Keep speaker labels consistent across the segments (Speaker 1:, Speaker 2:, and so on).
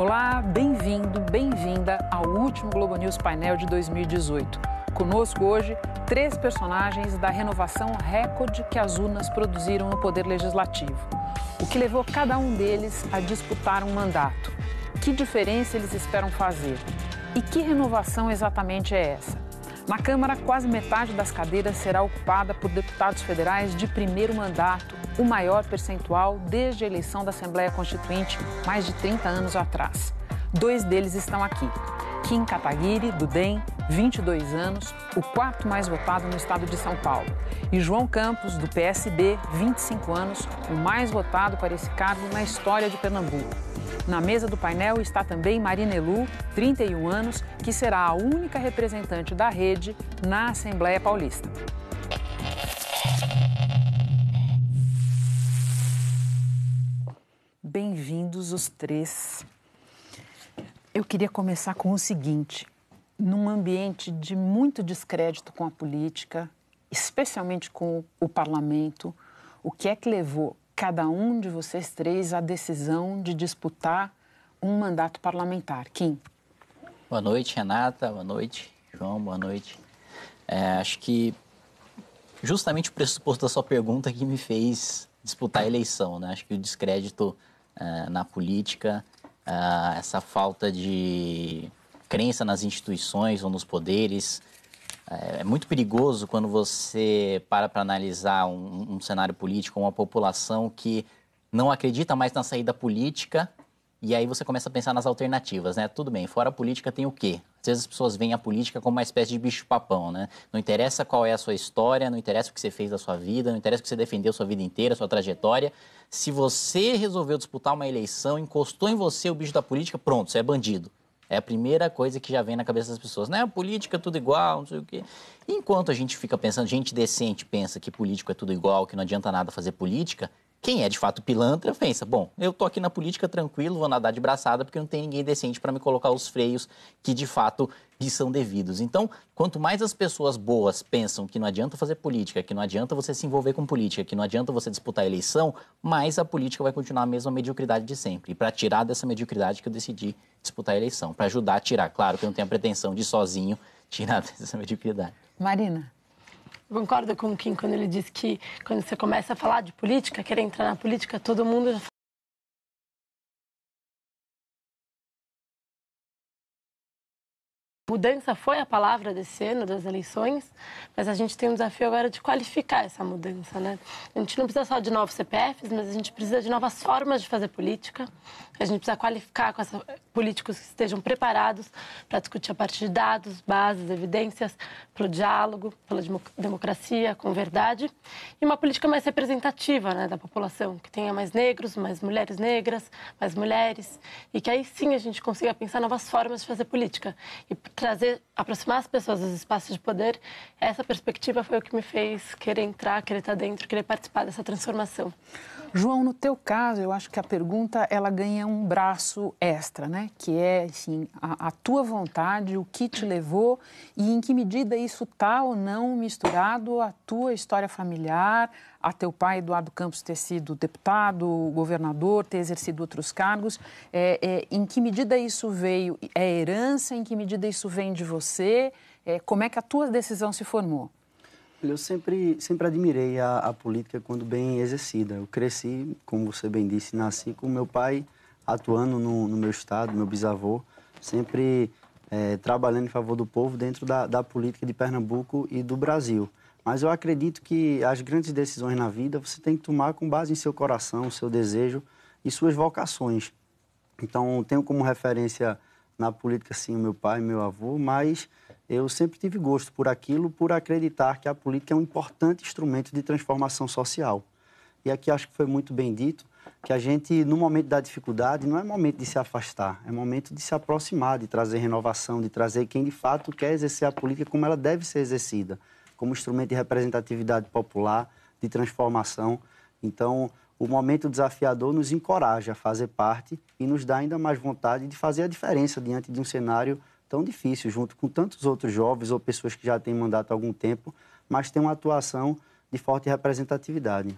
Speaker 1: Olá, bem-vindo, bem-vinda
Speaker 2: ao último Globo News Painel de 2018. Conosco hoje, três personagens da renovação recorde que as urnas produziram no Poder Legislativo. O que levou cada um deles a disputar um mandato? Que diferença eles esperam fazer? E que renovação exatamente é essa? Na Câmara, quase metade das cadeiras será ocupada por deputados federais de primeiro mandato o maior percentual desde a eleição da Assembleia Constituinte, mais de 30 anos atrás. Dois deles estão aqui. Kim Kataguiri, do DEM, 22 anos, o quarto mais votado no estado de São Paulo. E João Campos, do PSB, 25 anos, o mais votado para esse cargo na história de Pernambuco. Na mesa do painel está também Marina Elu, 31 anos, que será a única representante da rede na Assembleia Paulista. Bem-vindos os três. Eu queria começar com o seguinte: num ambiente de muito descrédito com a política, especialmente com o parlamento, o que é que levou cada um de vocês três à decisão de disputar um mandato parlamentar? Kim.
Speaker 3: Boa noite, Renata. Boa noite, João. Boa noite. É, acho que justamente o pressuposto da sua pergunta que me fez disputar a eleição, né? Acho que o descrédito ah, na política, uh, essa falta de crença nas instituições ou nos poderes. É, é muito perigoso quando você para para analisar um, um cenário político, uma população que não acredita mais na saída política e aí você começa a pensar nas alternativas, né? Tudo bem, fora a política tem o quê? Às vezes as pessoas veem a política como uma espécie de bicho-papão, né? Não interessa qual é a sua história, não interessa o que você fez da sua vida, não interessa o que você defendeu sua vida inteira, sua trajetória. Se você resolveu disputar uma eleição, encostou em você o bicho da política, pronto, você é bandido. É a primeira coisa que já vem na cabeça das pessoas, né? a Política é tudo igual, não sei o quê. Enquanto a gente fica pensando, gente decente pensa que político é tudo igual, que não adianta nada fazer política, quem é de fato pilantra pensa: bom, eu tô aqui na política tranquilo, vou nadar de braçada porque não tem ninguém decente para me colocar os freios que de fato lhe são devidos. Então, quanto mais as pessoas boas pensam que não adianta fazer política, que não adianta você se envolver com política, que não adianta você disputar a eleição, mais a política vai continuar a mesma mediocridade de sempre. E para tirar dessa mediocridade que eu decidi disputar a eleição, para ajudar a tirar, claro que eu não tenho a pretensão de sozinho tirar dessa mediocridade.
Speaker 4: Marina.
Speaker 1: Concorda com o Kim quando ele diz que quando você começa a falar de política, querer entrar na política, todo mundo já Mudança foi a palavra desse ano, das eleições, mas a gente tem um desafio
Speaker 4: agora de qualificar essa mudança, né? A gente não precisa só de novos CPFs, mas a gente precisa de novas formas de fazer política. A gente precisa qualificar com essa, políticos que estejam preparados para discutir a partir de dados, bases, evidências, para o diálogo, pela democracia, com verdade. E uma política mais representativa né, da população, que tenha mais negros, mais mulheres negras, mais mulheres, e que aí sim a gente consiga pensar novas formas de fazer política. E trazer, aproximar as pessoas dos espaços de poder, essa perspectiva foi o que me fez querer entrar, querer estar dentro, querer participar dessa transformação.
Speaker 2: João, no teu caso, eu acho que a pergunta ela ganha um braço extra, né? Que é, enfim, assim, a, a tua vontade, o que te levou e em que medida isso está ou não misturado à tua história familiar, a teu pai Eduardo Campos ter sido deputado, governador, ter exercido outros cargos. É, é, em que medida isso veio? É herança? Em que medida isso vem de você? É, como é que a tua decisão se formou?
Speaker 1: Eu sempre, sempre admirei a, a, política quando bem exercida. Eu cresci, como você bem disse, nasci com meu pai atuando no, no meu estado, meu bisavô, sempre é, trabalhando em favor do povo dentro da, da política de Pernambuco e do Brasil. Mas eu acredito que as grandes decisões na vida você tem que tomar com base em seu coração, seu desejo e suas vocações. Então, tenho como referência na política, sim, meu pai, meu avô, mas eu sempre tive gosto por aquilo, por acreditar que a política é um importante instrumento de transformação social. E aqui acho que foi muito bem dito que a gente, no momento da dificuldade, não é momento de se afastar, é momento de se aproximar, de trazer renovação, de trazer quem de fato quer exercer a política como ela deve ser exercida, como instrumento de representatividade popular, de transformação. Então, o momento desafiador nos encoraja a fazer parte e nos dá ainda mais vontade de fazer a diferença diante de um cenário tão difícil, junto com tantos outros jovens ou pessoas que já têm mandato há algum tempo, mas têm uma atuação de forte representatividade.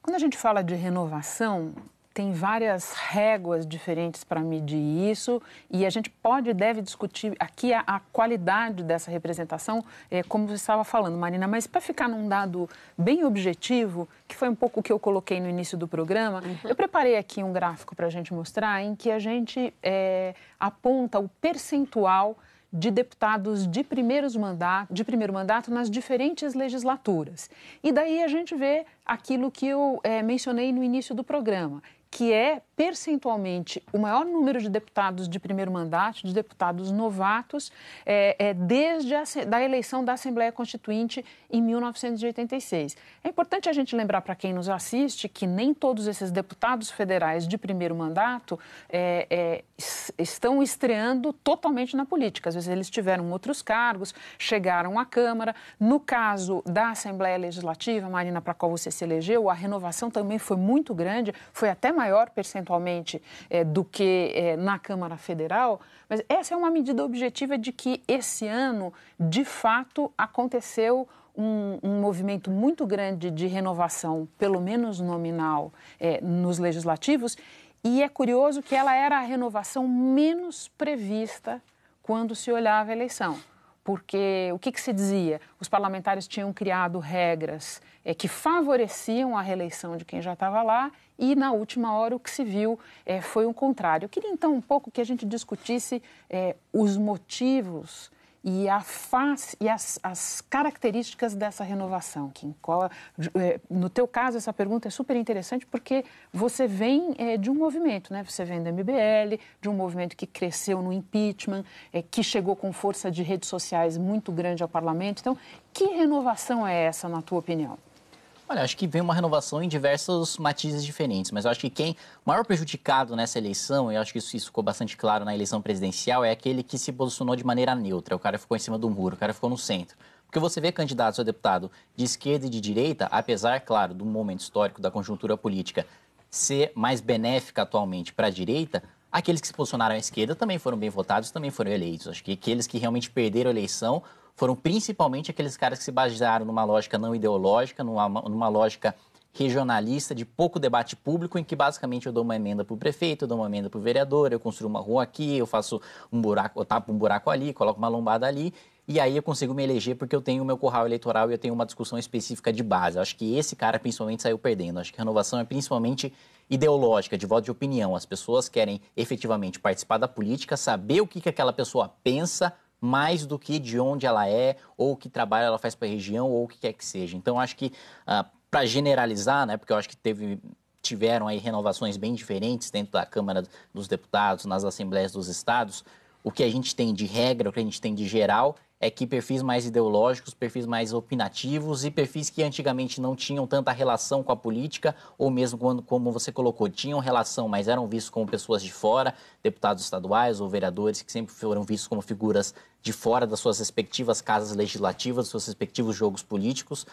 Speaker 2: Quando a gente fala de renovação, tem várias réguas diferentes para medir isso e a gente pode e deve discutir aqui a, a qualidade dessa representação, é, como você estava falando, Marina, mas para ficar num dado bem objetivo, que foi um pouco o que eu coloquei no início do programa, uhum. eu preparei aqui um gráfico para a gente mostrar em que a gente é, aponta o percentual de deputados de, primeiros mandato, de primeiro mandato nas diferentes legislaturas. E daí a gente vê aquilo que eu é, mencionei no início do programa, que é percentualmente o maior número de deputados de primeiro mandato, de deputados novatos, é, é desde a da eleição da Assembleia Constituinte em 1986. É importante a gente lembrar para quem nos assiste que nem todos esses deputados federais de primeiro mandato é, é estão estreando totalmente na política. Às vezes eles tiveram outros cargos, chegaram à Câmara. No caso da Assembleia Legislativa, Marina, para a qual você se elegeu, a renovação também foi muito grande, foi até maior percentualmente é, do que é, na Câmara Federal. Mas essa é uma medida objetiva de que esse ano, de fato, aconteceu um, um, movimento muito grande de renovação, pelo menos nominal, é, nos legislativos, e é curioso que ela era a renovação menos prevista quando se olhava a eleição. Porque o que, que se dizia? Os parlamentares tinham criado regras é, que favoreciam a reeleição de quem já estava lá e, na última hora, o que se viu é, foi o contrário. Eu queria, então, um pouco que a gente discutisse é, os motivos e, a face, e as, as características dessa renovação, em Qual, é, no teu caso, essa pergunta é super interessante porque você vem é, de um movimento, né? Você vem do MBL, de um movimento que cresceu no impeachment, é, que chegou com força de redes sociais muito grande ao parlamento. Então, que renovação é essa, na tua opinião?
Speaker 3: Olha, acho que vem uma renovação em diversos matizes diferentes, mas eu acho que quem maior prejudicado nessa eleição, e eu acho que isso, isso, ficou bastante claro na eleição presidencial, é aquele que se posicionou de maneira neutra. O cara ficou em cima do muro, o cara ficou no centro. Porque você vê candidatos a deputado de esquerda e de direita, apesar, claro, do momento histórico da conjuntura política ser mais benéfica atualmente para a direita, aqueles que se posicionaram à esquerda também foram bem votados, também foram eleitos. Acho que aqueles que realmente perderam a eleição foram principalmente aqueles caras que se basearam numa lógica não ideológica, numa, numa lógica regionalista de pouco debate público, em que basicamente eu dou uma emenda para o prefeito, eu dou uma emenda para o vereador, eu construo uma rua aqui, eu faço um buraco, eu tapo um buraco ali, coloco uma lombada ali, e aí eu consigo me eleger porque eu tenho o meu curral eleitoral e eu tenho uma discussão específica de base. Eu acho que esse cara principalmente saiu perdendo. Eu acho que a renovação é principalmente ideológica, de voto de opinião. As pessoas querem efetivamente participar da política, saber o que, que aquela pessoa pensa, mais do que de onde ela é, ou que trabalho ela faz para a região, ou o que quer que seja. Então, acho que, ah, para generalizar, né, porque eu acho que teve tiveram aí renovações bem diferentes dentro da Câmara dos Deputados, nas assembleias dos estados. O que a gente tem de regra, o que a gente tem de geral é que perfis mais ideológicos, perfis mais opinativos e perfis que antigamente não tinham tanta relação com a política, ou mesmo quando, como você colocou, tinham relação, mas eram vistos como pessoas de fora, deputados estaduais ou vereadores que sempre foram vistos como figuras de fora das suas respectivas casas legislativas, dos seus respectivos jogos políticos,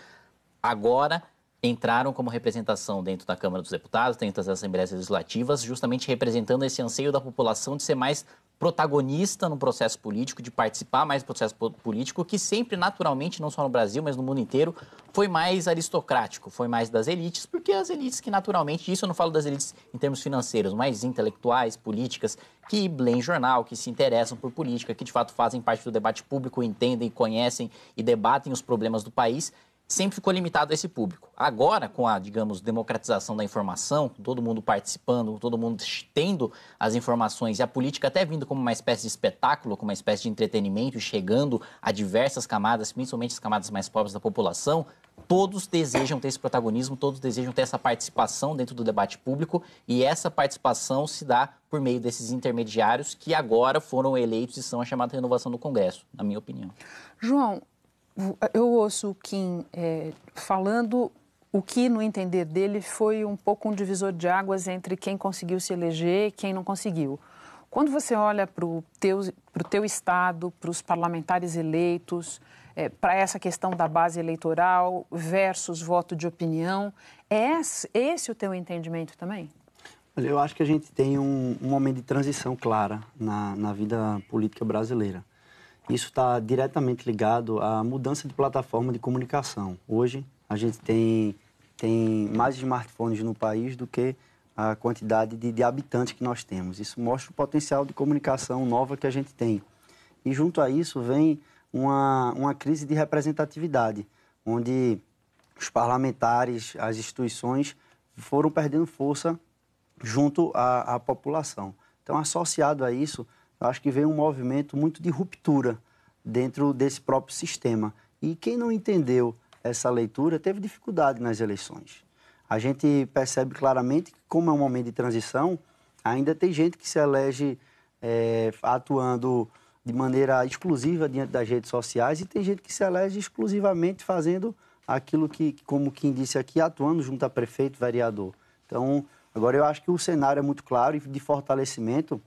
Speaker 3: agora entraram como representação dentro da Câmara dos Deputados, dentro das Assembleias Legislativas, justamente representando esse anseio da população de ser mais protagonista no processo político, de participar mais do processo político, que sempre, naturalmente, não só no Brasil, mas no mundo inteiro, foi mais aristocrático, foi mais das elites, porque as elites que naturalmente, isso eu não falo das elites em termos financeiros, mas intelectuais, políticas, que leem jornal, que se interessam por política, que de fato fazem parte do debate público, entendem, conhecem e debatem os problemas do país, sempre ficou limitado a esse público. Agora, com a, digamos, democratização da informação, todo mundo participando, todo mundo tendo as informações e a política até vindo como uma espécie de espetáculo, como uma espécie de entretenimento, chegando a diversas camadas, principalmente as camadas mais pobres da população, todos desejam ter esse protagonismo, todos desejam ter essa participação dentro do debate público e essa participação se dá por meio desses intermediários que agora foram eleitos e são a chamada renovação do Congresso, na minha opinião.
Speaker 2: João, eh, eu ouço o Kim é, falando o que, no entender dele, foi um pouco um divisor de águas entre quem conseguiu se eleger e quem não conseguiu. Quando você olha para o teu, teu Estado, para os parlamentares eleitos, é, eh, para essa questão da base eleitoral versus voto de opinião, é esse, o teu entendimento também?
Speaker 1: eu acho que a gente tem um, um momento de transição clara na, na vida política brasileira. Isso está diretamente ligado à mudança de plataforma de comunicação. Hoje, a gente tem, tem mais smartphones no país do que a quantidade de, de habitantes que nós temos. Isso mostra o potencial de comunicação nova que a gente tem. E junto a isso vem uma, uma crise de representatividade, onde os parlamentares, as instituições foram perdendo força junto à, à população. Então, associado a isso, acho que veio um movimento muito de ruptura dentro desse próprio sistema. E quem não entendeu essa leitura teve dificuldade nas eleições. A gente percebe claramente que, como é um momento de transição, ainda tem gente que se elege é, atuando de maneira exclusiva diante das redes sociais e tem gente que se elege exclusivamente fazendo aquilo que, como quem disse aqui, atuando junto a prefeito, vereador. Então, agora eu acho que o cenário é muito claro e de fortalecimento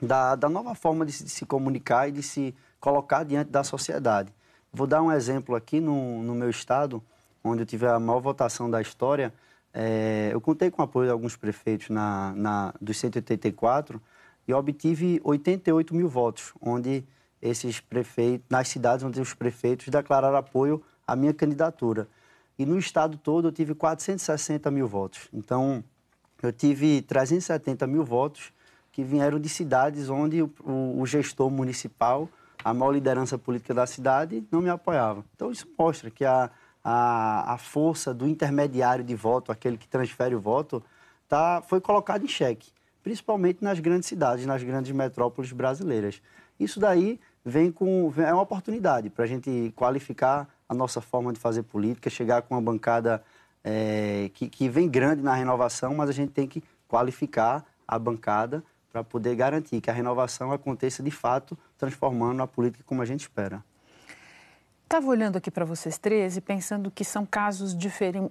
Speaker 1: da, da nova forma de se, de se, comunicar e de se colocar diante da sociedade. Vou dar um exemplo aqui no, no meu estado, onde eu tive a maior votação da história. É, eu contei com o apoio de alguns prefeitos na, na, dos 184 e obtive 88 mil votos, onde esses prefeitos, nas cidades onde os prefeitos declararam apoio à minha candidatura. E no estado todo eu tive 460 mil votos. Então, eu tive 370 mil votos que vieram de cidades onde o, o, o gestor municipal, a maior liderança política da cidade, não me apoiava. Então, isso mostra que a, a, a força do intermediário de voto, aquele que transfere o voto, tá, foi colocada em xeque, principalmente nas grandes cidades, nas grandes metrópoles brasileiras. Isso daí vem com é uma oportunidade para a gente qualificar a nossa forma de fazer política, chegar com uma bancada é, que, que vem grande na renovação, mas a gente tem que qualificar a bancada para poder garantir que a renovação aconteça de fato, transformando a política como a gente espera.
Speaker 2: Estava olhando aqui para vocês três e pensando que são casos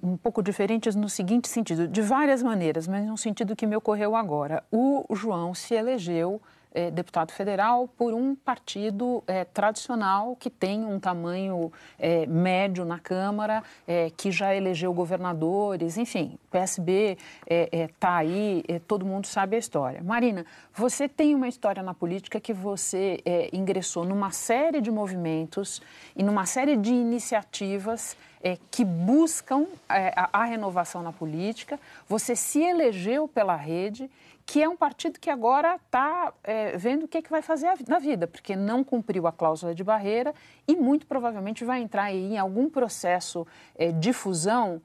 Speaker 2: um pouco diferentes no seguinte sentido, de várias maneiras, mas num sentido que me ocorreu agora. O João se elegeu é, deputado federal por um partido é, tradicional que tem um tamanho é, médio na Câmara, que já elegeu governadores, enfim, o PSB está aí, todo mundo sabe a história. Marina, você tem uma história na política que você ingressou numa série de movimentos e numa série de iniciativas é, que buscam é, a, a, renovação na política. Você se elegeu pela rede, que é um partido que agora está é, vendo o que, é que vai fazer na vida, porque não cumpriu a cláusula de barreira e muito provavelmente vai entrar em algum processo é, de fusão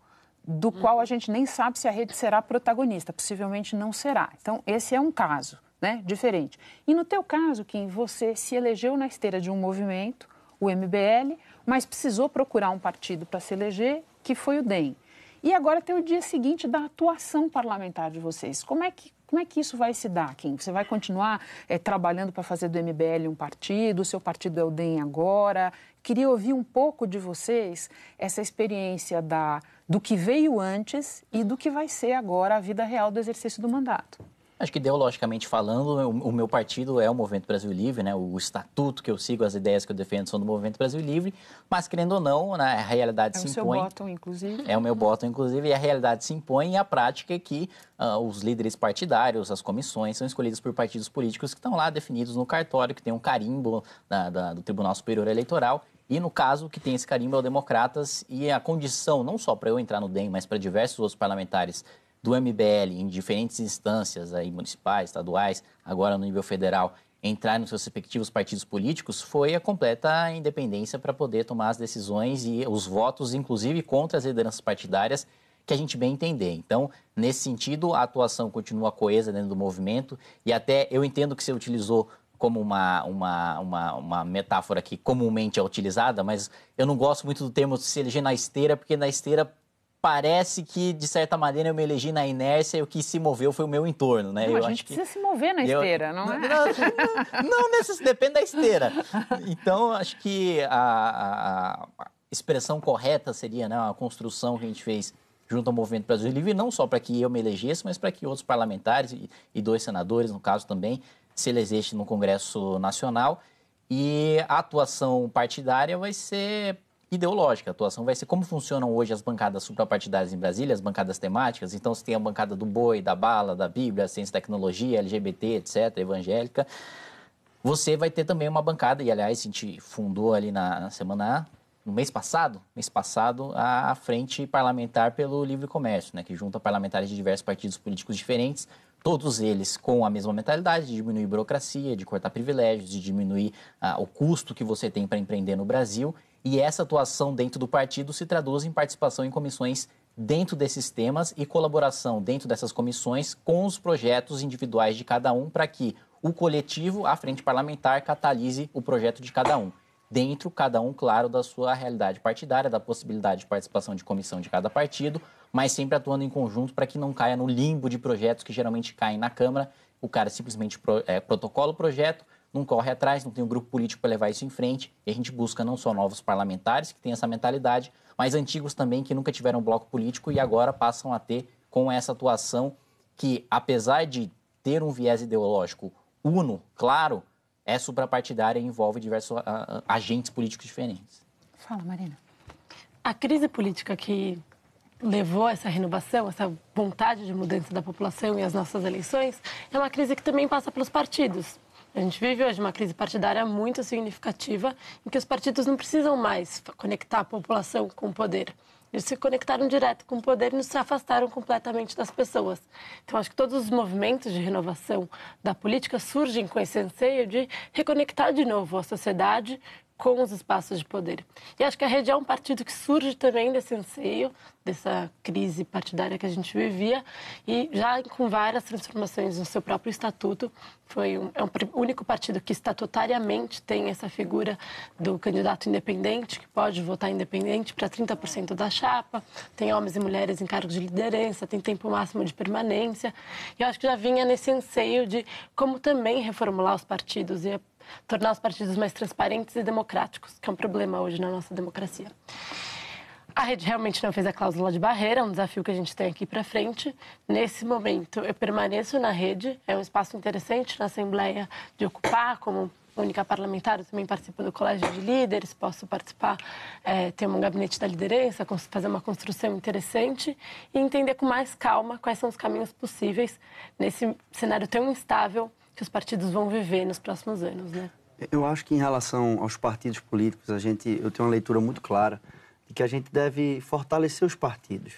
Speaker 2: do hum. qual a gente nem sabe se a rede será protagonista, possivelmente não será. Então, esse é um caso né, diferente. E no teu caso, Kim, você se elegeu na esteira de um movimento, o MBL, mas precisou procurar um partido para se eleger, que foi o DEM. E agora tem o dia seguinte da atuação parlamentar de vocês. Como é que, como é que isso vai se dar, Kim? Você vai continuar é, trabalhando para fazer do MBL um partido? O seu partido é o DEM agora? Queria ouvir um pouco de vocês essa experiência da, do que veio antes e do que vai ser agora a vida real do exercício do mandato.
Speaker 3: Acho que ideologicamente falando, o, meu partido é o Movimento Brasil Livre, né? O, estatuto que eu sigo, as ideias que eu defendo são do Movimento Brasil Livre, mas querendo ou não, né, a realidade é se impõe. É o seu bottom, inclusive. É o meu bottom, inclusive, e a realidade se impõe e a prática é que uh, os líderes partidários, as comissões, são escolhidos por partidos políticos que estão lá definidos no cartório, que tem um carimbo da, da, do Tribunal Superior Eleitoral e no caso, que tem esse carimbo é o Democratas e a condição, não só para eu entrar no DEM, mas para diversos outros parlamentares do MBL em diferentes instâncias aí, municipais, estaduais, agora no nível federal, entrar nos seus respectivos partidos políticos foi a completa independência para poder tomar as decisões e os votos, inclusive contra as lideranças partidárias, que a gente bem entender. Então, nesse sentido, a atuação continua coesa dentro do movimento e até eu entendo que você utilizou como uma, uma, uma, uma metáfora que comumente é utilizada, mas eu não gosto muito do termo se eleger na esteira, porque na esteira parece que, de certa maneira, eu me elegi na inércia e o que se moveu foi o meu entorno, né? Não, eu a gente precisa
Speaker 2: que... se mover na esteira, eu... não é? Não,
Speaker 3: não, não nesse... depende da esteira. Então, acho que a, a expressão correta seria né, a construção que a gente fez junto ao Movimento Brasil Livre, não só para que eu me elegesse, mas para que outros parlamentares e, e dois senadores, no caso também, se elegessem no Congresso Nacional. E a atuação partidária vai ser ideológica. A atuação vai ser como funcionam hoje as bancadas suprapartidárias em Brasília, as bancadas temáticas. Então, se tem a bancada do boi, da bala, da Bíblia, ciência e tecnologia, LGBT, etc., evangélica. Você vai ter também uma bancada, e aliás, a gente fundou ali na, semana no mês passado, mês passado, a Frente Parlamentar pelo Livre Comércio, né, que junta parlamentares de diversos partidos políticos diferentes, todos eles com a mesma mentalidade de diminuir burocracia, de cortar privilégios, de diminuir ah, o custo que você tem para empreender no Brasil e essa atuação dentro do partido se traduz em participação em comissões dentro desses temas e colaboração dentro dessas comissões com os projetos individuais de cada um para que o coletivo, a frente parlamentar, catalise o projeto de cada um. Dentro, cada um, claro, da sua realidade partidária, da possibilidade de participação de comissão de cada partido, mas sempre atuando em conjunto para que não caia no limbo de projetos que geralmente caem na Câmara. O cara simplesmente pro, é, protocola o projeto, não corre atrás, não tem um grupo político para levar isso em frente. E a gente busca não só novos parlamentares que têm essa mentalidade, mas antigos também que nunca tiveram bloco político e agora passam a ter com essa atuação que, apesar de ter um viés ideológico uno, claro, é suprapartidária e envolve diversos ah, ah, agentes políticos diferentes.
Speaker 4: Fala, Marina. A crise política que levou essa renovação, essa vontade de mudança da população e as nossas eleições, é uma crise que também passa pelos partidos. A gente vive hoje uma crise partidária muito significativa em que os partidos não precisam mais conectar a população com o poder. Eles se conectaram direto com o poder e se afastaram completamente das pessoas. Então, acho que todos os movimentos de renovação da política surgem com esse anseio de reconectar de novo a sociedade com os espaços de poder. E acho que a Rede é um partido que surge também desse anseio, dessa crise partidária que a gente vivia, e já com várias transformações no seu próprio estatuto, foi um, é o um único partido que estatutariamente tem essa figura do candidato independente, que pode votar independente para 30% da chapa, tem homens e mulheres em cargos de liderança, tem tempo máximo de permanência. E eu acho que já vinha nesse anseio de como também reformular os partidos e tornar os partidos mais transparentes e democráticos, que é um problema hoje na nossa democracia. A rede realmente não fez a cláusula de barreira, é um desafio que a gente tem aqui para frente. Nesse momento, eu permaneço na rede, é um espaço interessante na Assembleia de ocupar como única parlamentar, eu também participo do colégio de líderes, posso participar, é, ter um gabinete da liderança, fazer uma construção interessante e entender com mais calma quais são os caminhos possíveis nesse cenário tão instável que os partidos vão viver nos próximos anos, né?
Speaker 1: Eu acho que em relação aos partidos políticos, a gente, eu tenho uma leitura muito clara de que a gente deve fortalecer os partidos.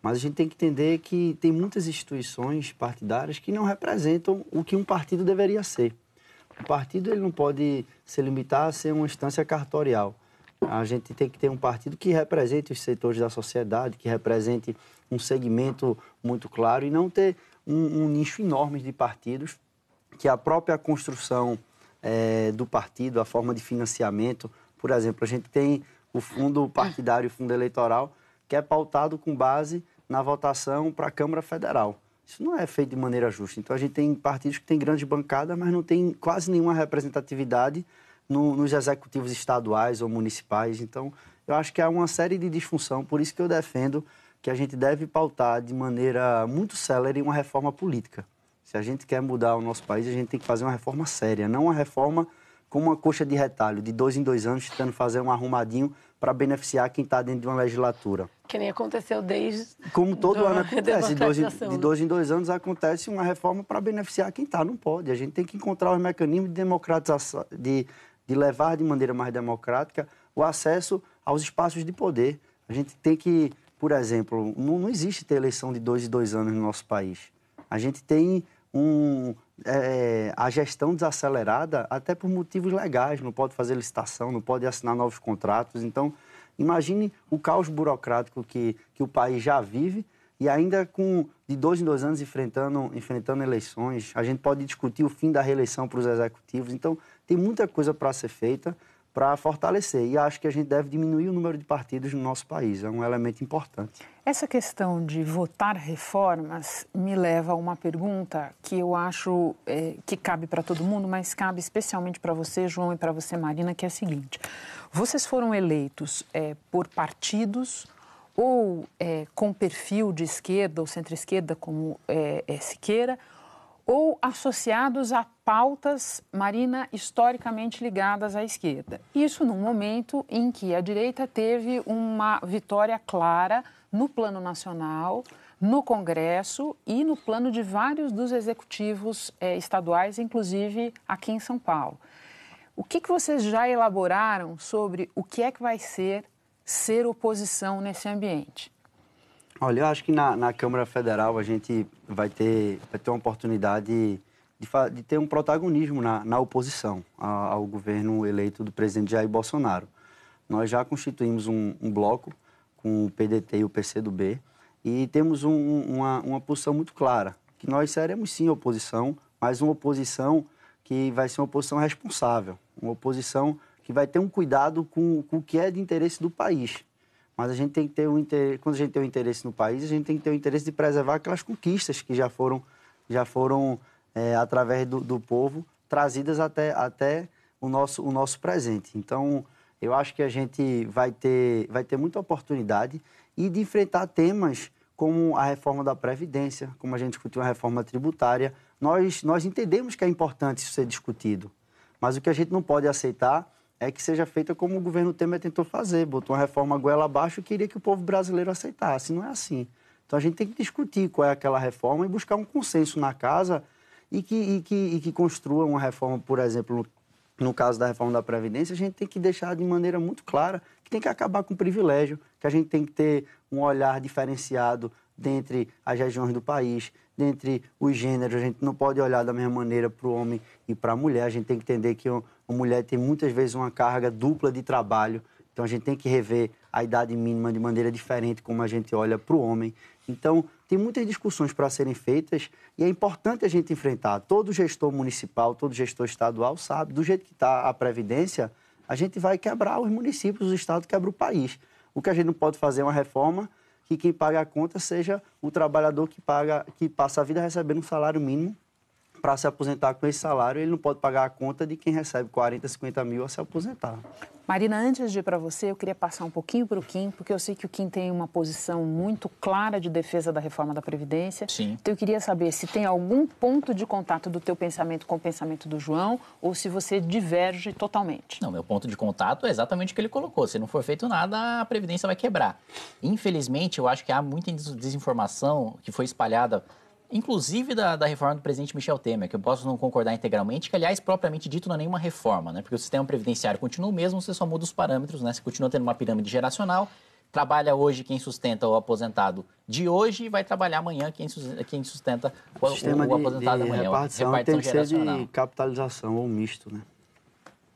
Speaker 1: Mas a gente tem que entender que tem muitas instituições partidárias que não representam o que um partido deveria ser. O partido ele não pode se limitar a ser uma instância cartorial. A gente tem que ter um partido que represente os setores da sociedade, que represente um segmento muito claro e não ter um, um nicho enorme de partidos que a própria construção é, do partido, a forma de financiamento, por exemplo, a gente tem o fundo partidário o fundo eleitoral, que é pautado com base na votação para a Câmara Federal. Isso não é feito de maneira justa. Então, a gente tem partidos que têm grande bancada, mas não tem quase nenhuma representatividade no, nos executivos estaduais ou municipais. Então, eu acho que há uma série de disfunção, por isso que eu defendo que a gente deve pautar de maneira muito célere uma reforma política. Se a gente quer mudar o nosso país, a gente tem que fazer uma reforma séria, não uma reforma com uma coxa de retalho, de dois em dois anos, tentando fazer um arrumadinho para beneficiar quem está dentro de uma legislatura.
Speaker 4: Que nem aconteceu desde.
Speaker 1: Como todo ano acontece, de dois, em, de né? dois em dois anos acontece uma reforma para beneficiar quem está. Não pode. A gente tem que encontrar os mecanismos de democratização, de, de levar de maneira mais democrática o acesso aos espaços de poder. A gente tem que, por exemplo, não, não existe ter eleição de dois em dois anos no nosso país. A gente tem um, é, a gestão desacelerada, até por motivos legais, não pode fazer licitação, não pode assinar novos contratos. Então, imagine o caos burocrático que, que o país já vive e ainda com de dois em dois anos enfrentando, enfrentando eleições. A gente pode discutir o fim da reeleição para os executivos. Então, tem muita coisa para ser feita para fortalecer. E acho que a gente deve diminuir o número de partidos no nosso país, é um elemento importante.
Speaker 2: Essa questão de votar reformas me leva a uma pergunta que eu acho é, que cabe para todo mundo, mas cabe especialmente para você, João, e para você, Marina, que é a seguinte: vocês foram eleitos é, por partidos ou é, com perfil de esquerda ou centro-esquerda, como é, é Siqueira, ou associados a pautas, Marina, historicamente ligadas à esquerda. Isso num momento em que a direita teve uma vitória clara no plano nacional, no Congresso e no plano de vários dos executivos eh, estaduais, inclusive aqui em São Paulo. O que, que vocês já elaboraram sobre o que é que vai ser ser oposição nesse ambiente?
Speaker 1: Olha, eu acho que na, na Câmara Federal a gente vai ter, vai ter uma oportunidade de, de ter um protagonismo na, na oposição ao, ao governo eleito do presidente Jair Bolsonaro. Nós já constituímos um, um bloco com o PDT e o PCdoB e temos um, uma, uma posição muito clara, que nós seremos sim oposição, mas uma oposição que vai ser uma oposição responsável, uma oposição que vai ter um cuidado com, com o que é de interesse do país. Mas a gente tem que ter um quando a gente tem o um interesse no país, a gente tem que ter o um interesse de preservar aquelas conquistas que já foram, já foram é, através do, do, povo, trazidas até, até o, nosso, o nosso presente. Então, eu acho que a gente vai ter, vai ter muita oportunidade e de enfrentar temas como a reforma da Previdência, como a gente discutiu a reforma tributária. Nós, nós entendemos que é importante isso ser discutido, mas o que a gente não pode aceitar é que seja feita como o governo Temer tentou fazer, botou uma reforma goela abaixo e queria que o povo brasileiro aceitasse. Não é assim. Então a gente tem que discutir qual é aquela reforma e buscar um consenso na casa e que, e que, e que construa uma reforma, por exemplo, no caso da reforma da Previdência, a gente tem que deixar de maneira muito clara que tem que acabar com o privilégio, que a gente tem que ter um olhar diferenciado dentre as regiões do país, dentre os gêneros. A gente não pode olhar da mesma maneira para o homem e para a mulher. A gente tem que entender que a mulher tem muitas vezes uma carga dupla de trabalho. Então a gente tem que rever a idade mínima de maneira diferente como a gente olha para o homem. Então tem muitas discussões para serem feitas e é importante a gente enfrentar. Todo gestor municipal, todo gestor estadual sabe do jeito que está a previdência, a gente vai quebrar os municípios, os estados quebra o país. O que a gente não pode fazer é uma reforma que quem paga a conta seja o trabalhador que paga, que passa a vida recebendo um salário mínimo para se aposentar com esse salário, ele não pode pagar a conta de quem recebe 40, 50 mil a se aposentar.
Speaker 2: Marina, antes de ir para você, eu queria passar um pouquinho para o Kim, porque eu sei que o Kim tem uma posição muito clara de defesa da reforma da Previdência. Sim. Então eu queria saber se tem algum ponto de contato do teu pensamento com o pensamento do João ou se você diverge totalmente.
Speaker 3: Não, meu ponto de contato é exatamente o que ele colocou. Se não for feito nada, a Previdência vai quebrar. Infelizmente, eu acho que há muita desinformação que foi espalhada inclusive da, da, reforma do presidente Michel Temer, que eu posso não concordar integralmente, que, aliás, propriamente dito, não é nenhuma reforma, né? Porque o sistema previdenciário continua o mesmo, você só muda os parâmetros, né? Você continua tendo uma pirâmide geracional, trabalha hoje quem sustenta o aposentado de hoje e vai trabalhar amanhã quem, quem sustenta o, o, o aposentado de, de amanhã. Repartição, repartição tem que ser de
Speaker 1: capitalização ou misto, né?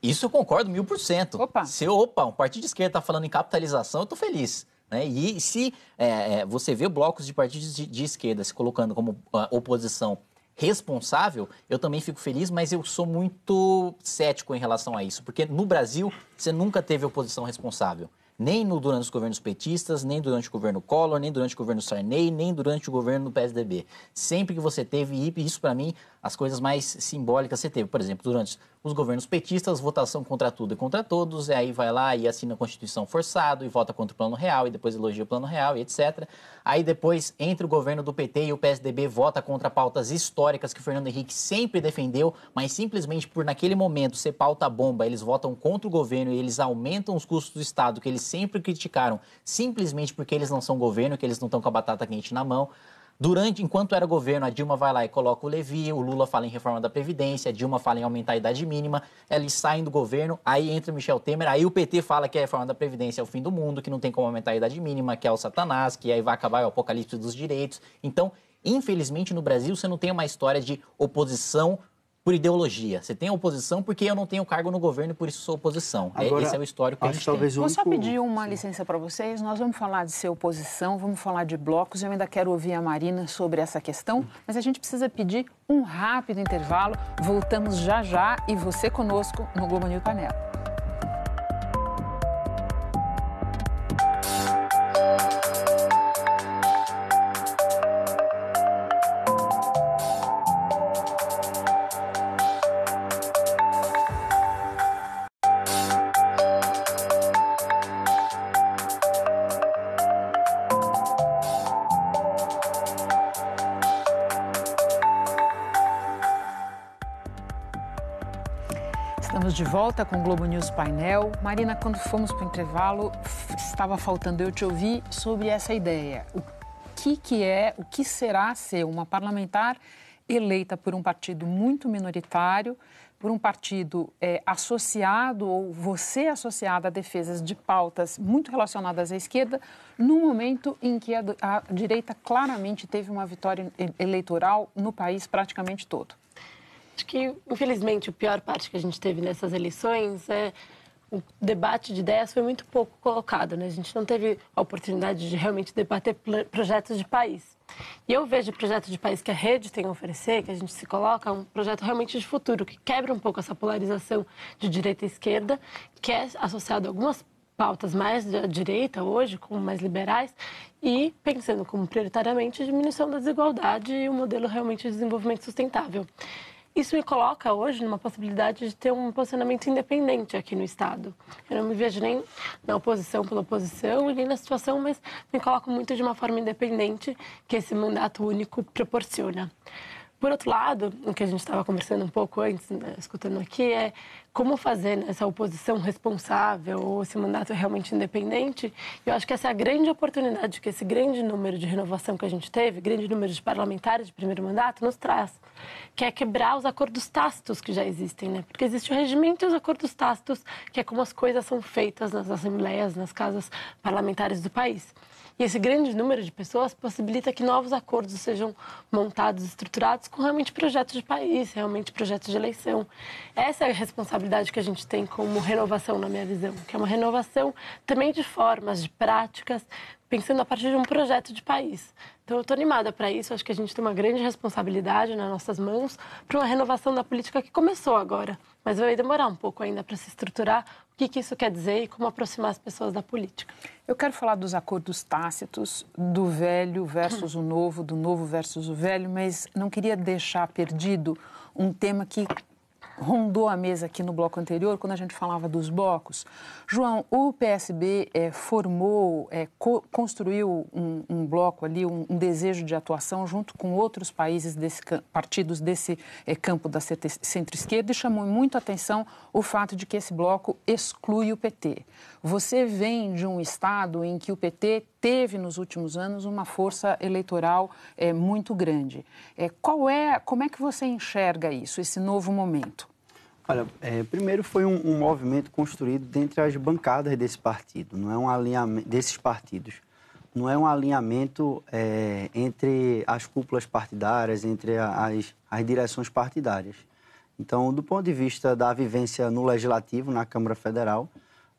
Speaker 1: Isso eu concordo mil por
Speaker 3: cento. Opa. Se opa, um partido de esquerda está falando em capitalização, eu estou feliz. Né? E se é, é, você vê blocos de partidos de, de esquerda se colocando como ah, oposição responsável, eu também fico feliz, mas eu sou muito cético em relação a isso, porque no Brasil você nunca teve oposição responsável. Nem no, durante os governos petistas, nem durante o governo Collor, nem durante o governo Sarney, nem durante o governo do PSDB. Sempre que você teve, isso para mim, as coisas mais simbólicas você teve. Por exemplo, durante os governos petistas, votação contra tudo e contra todos, e aí vai lá e assina a Constituição forçado e vota contra o Plano Real, e depois elogia o Plano Real e etc. Aí depois entre o governo do PT e o PSDB vota contra pautas históricas que o Fernando Henrique sempre defendeu, mas simplesmente por naquele momento ser pauta bomba, eles votam contra o governo e eles aumentam os custos do Estado que eles sempre criticaram, simplesmente porque eles não são governo, que eles não estão com a batata quente na mão. Durante, enquanto era governo, a Dilma vai lá e coloca o Levi, o Lula fala em reforma da Previdência, a Dilma fala em aumentar a idade mínima, eles saem do governo, aí entra o Michel Temer, aí o PT fala que a reforma da Previdência é o fim do mundo, que não tem como aumentar a idade mínima, que é o Satanás, que aí vai acabar o apocalipse dos direitos. Então, infelizmente, no Brasil, você não tem uma história de oposição por ideologia. Você tem oposição porque eu não tenho cargo no governo, por isso sou oposição. É, Agora, Esse é o histórico que a gente talvez tem. Vou só pedir
Speaker 2: uma Sim. licença para vocês. Nós vamos falar de ser oposição, vamos falar de blocos. Eu ainda quero ouvir a Marina sobre essa questão, mas a gente precisa pedir um rápido intervalo. Voltamos já já e você conosco no Globo News Panela. Prata com o Globo News Painel. Marina, quando fomos para o intervalo, estava faltando eu te ouvir sobre essa ideia. O que, que é, o que será ser uma parlamentar eleita por um partido muito minoritário, por um partido é, associado ou você associada a defesas de pautas muito relacionadas à esquerda, no momento em que a, a direita claramente teve uma vitória eleitoral no país praticamente
Speaker 4: todo. Acho que, infelizmente, a pior parte que a gente teve nessas eleições é o debate de ideias foi muito pouco colocado, né? A gente não teve a oportunidade de realmente debater projetos de país. E eu vejo o projeto de país que a rede tem a oferecer, que a gente se coloca, um projeto realmente de futuro, que quebra um pouco essa polarização de direita e esquerda, que é associado a algumas pautas mais da direita hoje, como mais liberais, e pensando como prioritariamente a diminuição da desigualdade e o um modelo realmente de desenvolvimento sustentável. Isso me coloca hoje numa possibilidade de ter um posicionamento independente aqui no Estado. Eu não me vejo nem na oposição pela oposição e nem na situação, mas me coloco muito de uma forma independente que esse mandato único proporciona. Por outro lado, o que a gente estava conversando um pouco antes, né, escutando aqui, é como fazer essa oposição responsável ou esse mandato realmente independente. Eu acho que essa é a grande oportunidade que esse grande número de renovação que a gente teve, grande número de parlamentares de primeiro mandato, nos traz, que é quebrar os acordos tácitos que já existem, né? Porque existe o regimento e os acordos tácitos, que é como as coisas são feitas nas assembleias, nas casas parlamentares do país. E esse grande número de pessoas possibilita que novos acordos sejam montados, estruturados com realmente projetos de país, realmente projetos de eleição. Essa é a responsabilidade que a gente tem como renovação, na minha visão, que é uma renovação também de formas, de práticas, pensando a partir de um projeto de país. Então, eu estou animada para isso. Acho que a gente tem uma grande responsabilidade nas nossas mãos para uma renovação da política que começou agora, mas vai demorar um pouco ainda para se estruturar o que, que, isso quer dizer e como aproximar as pessoas da política. Eu quero falar dos acordos tácitos,
Speaker 2: do velho versus o novo, do novo versus o velho, mas não queria deixar perdido um tema que rondou a mesa aqui no bloco anterior, quando a gente falava dos blocos. João, o PSB é, eh, formou, é, co construiu um, um, bloco ali, um, um, desejo de atuação junto com outros países, desse, partidos desse é, campo da centro-esquerda e chamou muito atenção o fato de que esse bloco exclui o PT. Você vem de um estado em que o PT teve nos últimos anos uma força eleitoral é, muito grande. É, qual é, como é que você enxerga isso, esse novo momento?
Speaker 1: Olha, é, primeiro foi um, um, movimento construído dentre as bancadas desse partido, não é um alinhamento desses partidos, não é um alinhamento é, entre as cúpulas partidárias, entre as, as direções partidárias. Então, do ponto de vista da vivência no legislativo, na Câmara Federal,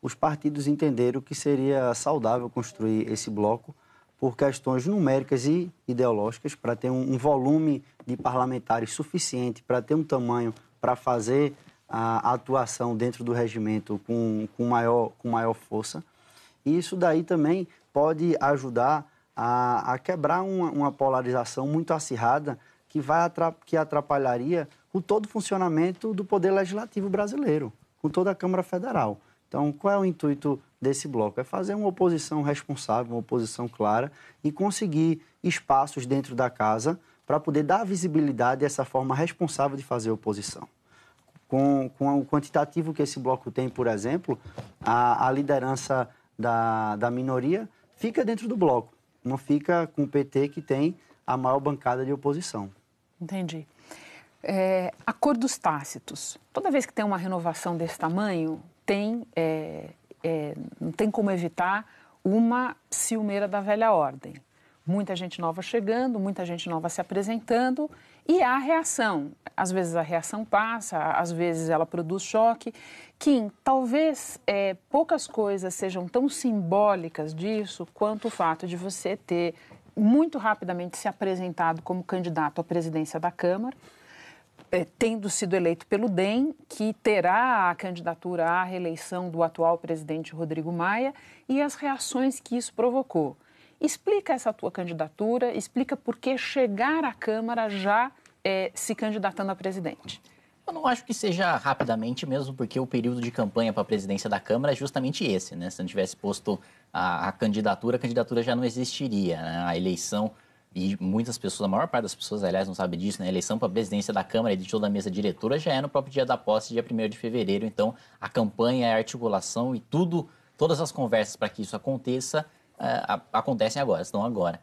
Speaker 1: os partidos entenderam que seria saudável construir esse bloco por questões numéricas e ideológicas, para ter um, volume de parlamentares suficiente, para ter um tamanho para fazer a atuação dentro do regimento com, com, maior, com maior força. E isso daí também pode ajudar a, a quebrar uma, uma, polarização muito acirrada que, vai que atrapalharia o todo funcionamento do Poder Legislativo brasileiro, com toda a Câmara Federal. Então, qual é o intuito desse bloco? É fazer uma oposição responsável, uma oposição clara e conseguir espaços dentro da casa para poder dar visibilidade a essa forma responsável de fazer oposição. Com, com o quantitativo que esse bloco tem, por exemplo, a, a liderança da, da minoria fica dentro do bloco, não fica com o PT que tem a maior bancada de oposição.
Speaker 2: Entendi. É, acordos tácitos. Toda vez que tem uma renovação desse tamanho, tem, é, é, não tem como evitar uma ciumeira da velha ordem. Muita gente nova chegando, muita gente nova se apresentando e há reação. Às vezes a reação passa, às vezes ela produz choque. Kim, talvez é, poucas coisas sejam tão simbólicas disso quanto o fato de você ter muito rapidamente se apresentado como candidato à presidência da Câmara é, tendo sido eleito pelo DEM, que terá a candidatura à reeleição do atual presidente Rodrigo Maia e as reações que isso provocou. Explica essa tua candidatura, explica por que chegar à Câmara já é, se candidatando a presidente.
Speaker 3: Eu não acho que seja rapidamente mesmo, porque o período de campanha para a presidência da Câmara é justamente esse, né? Se não tivesse posto a, a candidatura, a candidatura já não existiria, né? A eleição e muitas pessoas, a maior parte das pessoas, aliás, não sabe disso, né? A eleição para a presidência da Câmara e de toda a mesa diretora já é no próprio dia da posse, dia 1 de fevereiro. Então, a campanha, a articulação e tudo, todas as conversas para que isso aconteça, uh, acontecem agora, estão agora.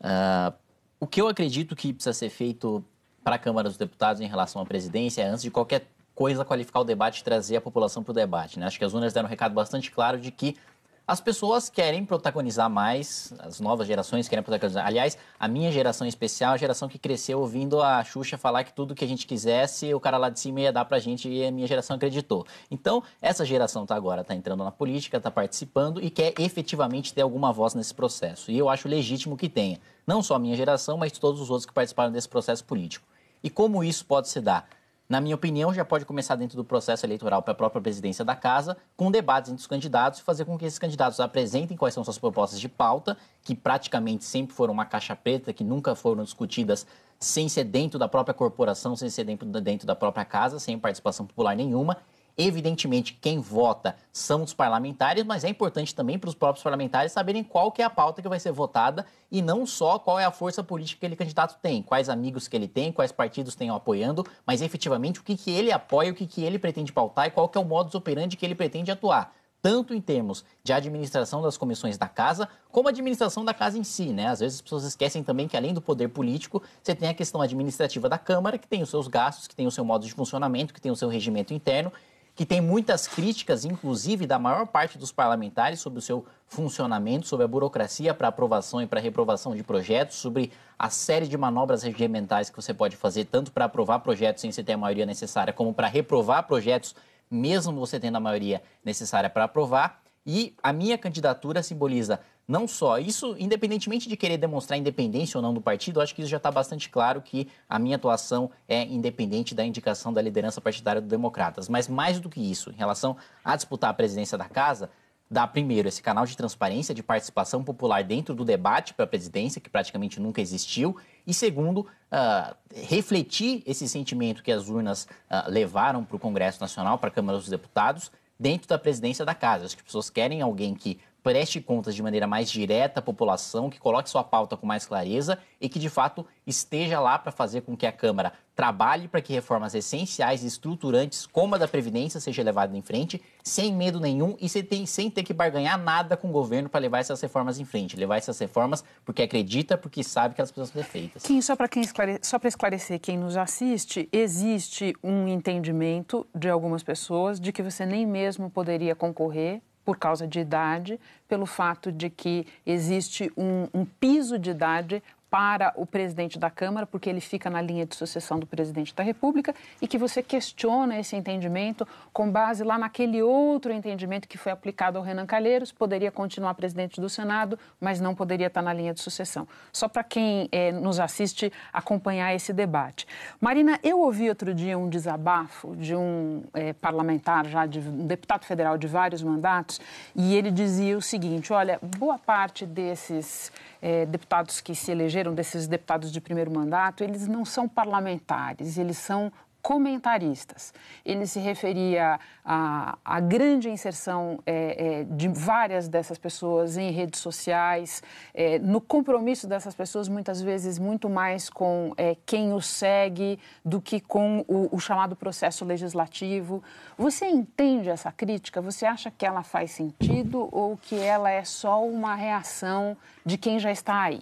Speaker 3: Uh, o que eu acredito que precisa ser feito para a Câmara dos Deputados em relação à presidência é, antes de qualquer coisa, qualificar o debate e trazer a população para o debate, né? Acho que as urnas deram um recado bastante claro de que as pessoas querem protagonizar mais, as novas gerações querem protagonizar. Aliás, a minha geração especial, a geração que cresceu ouvindo a Xuxa falar que tudo que a gente quisesse, o cara lá de cima ia dar pra gente e a minha geração acreditou. Então, essa geração tá agora, tá entrando na política, tá participando e quer efetivamente ter alguma voz nesse processo. E eu acho legítimo que tenha. Não só a minha geração, mas todos os outros que participaram desse processo político. E como isso pode se dar? Na minha opinião, já pode começar dentro do processo eleitoral para a própria presidência da casa, com debates entre os candidatos e fazer com que esses candidatos apresentem quais são suas propostas de pauta, que praticamente sempre foram uma caixa preta, que nunca foram discutidas sem ser dentro da própria corporação, sem ser dentro da, dentro da própria casa, sem participação popular nenhuma, Evidentemente, quem vota são os parlamentares, mas é importante também para os próprios parlamentares saberem qual que é a pauta que vai ser votada e não só qual é a força política que aquele candidato tem, quais amigos que ele tem, quais partidos tem apoiando, mas efetivamente o que, que ele apoia, o que, que ele pretende pautar e qual que é o modus operandi que ele pretende atuar tanto em termos de administração das comissões da casa, como administração da casa em si, né? Às vezes as pessoas esquecem também que além do poder político, você tem a questão administrativa da Câmara, que tem os seus gastos, que tem o seu modo de funcionamento, que tem o seu regimento interno, que tem muitas críticas, inclusive da maior parte dos parlamentares, sobre o seu funcionamento, sobre a burocracia para aprovação e para reprovação de projetos, sobre a série de manobras regimentais que você pode fazer, tanto para aprovar projetos sem você ter a maioria necessária, como para reprovar projetos, mesmo você tendo a maioria necessária para aprovar. E a minha candidatura simboliza não só. Isso, independentemente de querer demonstrar independência ou não do partido, acho que isso já está bastante claro que a minha atuação é independente da indicação da liderança partidária do Democratas. Mas mais do que isso, em relação a disputar a presidência da casa, dá primeiro esse canal de transparência, de participação popular dentro do debate para a presidência, que praticamente nunca existiu, e segundo, uh, refletir esse sentimento que as urnas uh, levaram para o Congresso Nacional, para a Câmara dos Deputados, dentro da presidência da casa. As pessoas querem alguém que preste contas de maneira mais direta à população, que coloque sua pauta com mais clareza e que, de fato, esteja lá para fazer com que a Câmara trabalhe para que reformas essenciais e estruturantes, como a da Previdência, seja levada em frente, sem medo nenhum e sem ter que barganhar nada com o governo para levar essas reformas em frente. Levar essas reformas porque acredita, porque sabe que elas precisam ser feitas.
Speaker 2: Kim, só para esclare... esclarecer quem nos assiste, existe um entendimento de algumas pessoas de que você nem mesmo poderia concorrer por causa de idade, pelo fato de que existe um, um piso de idade para o presidente da Câmara, porque ele fica na linha de sucessão do presidente da República, e que você questiona esse entendimento com base lá naquele outro entendimento que foi aplicado ao Renan Calheiros, poderia continuar presidente do Senado, mas não poderia estar na linha de sucessão. Só para quem é, nos assiste acompanhar esse debate. Marina, eu ouvi outro dia um desabafo de um é, parlamentar, já de um deputado federal de vários mandatos, e ele dizia o seguinte: olha, boa parte desses é, deputados que se elegeram, desses deputados de primeiro mandato, eles não são parlamentares, eles são comentaristas. Ele se referia à, à grande inserção é, é, de várias dessas pessoas em redes sociais, é, no compromisso dessas pessoas, muitas vezes, muito mais com é, quem os segue do que com o, o chamado processo legislativo. Você entende essa crítica? Você acha que ela faz sentido ou que ela é só uma reação de quem já está aí?